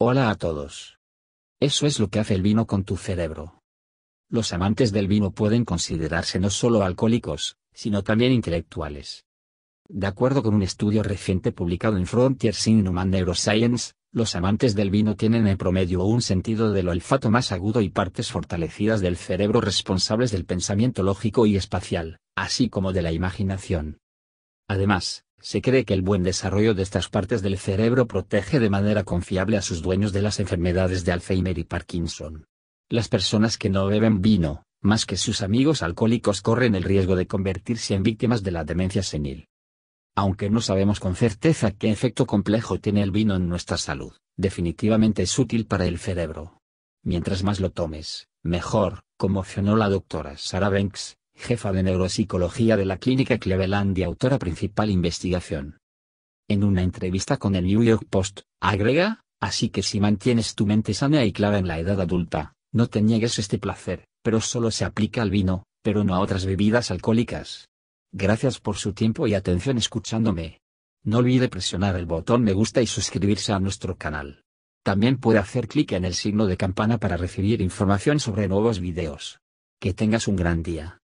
Hola a todos. Eso es lo que hace el vino con tu cerebro. Los amantes del vino pueden considerarse no solo alcohólicos, sino también intelectuales. De acuerdo con un estudio reciente publicado en Frontiers in Human Neuroscience, los amantes del vino tienen en promedio un sentido del olfato más agudo y partes fortalecidas del cerebro responsables del pensamiento lógico y espacial, así como de la imaginación. Además, se cree que el buen desarrollo de estas partes del cerebro protege de manera confiable a sus dueños de las enfermedades de Alzheimer y Parkinson. Las personas que no beben vino, más que sus amigos alcohólicos, corren el riesgo de convertirse en víctimas de la demencia senil. Aunque no sabemos con certeza qué efecto complejo tiene el vino en nuestra salud, definitivamente es útil para el cerebro. Mientras más lo tomes, mejor, conmocionó la doctora Sarah Banks, jefa de neuropsicología de la Clínica Cleveland y autora principal investigación. En una entrevista con el New York Post, agrega, así que si mantienes tu mente sana y clara en la edad adulta, no te niegues este placer, pero solo se aplica al vino, pero no a otras bebidas alcohólicas. Gracias por su tiempo y atención escuchándome. No olvide presionar el botón me gusta y suscribirse a nuestro canal. También puede hacer clic en el signo de campana para recibir información sobre nuevos videos. Que tengas un gran día.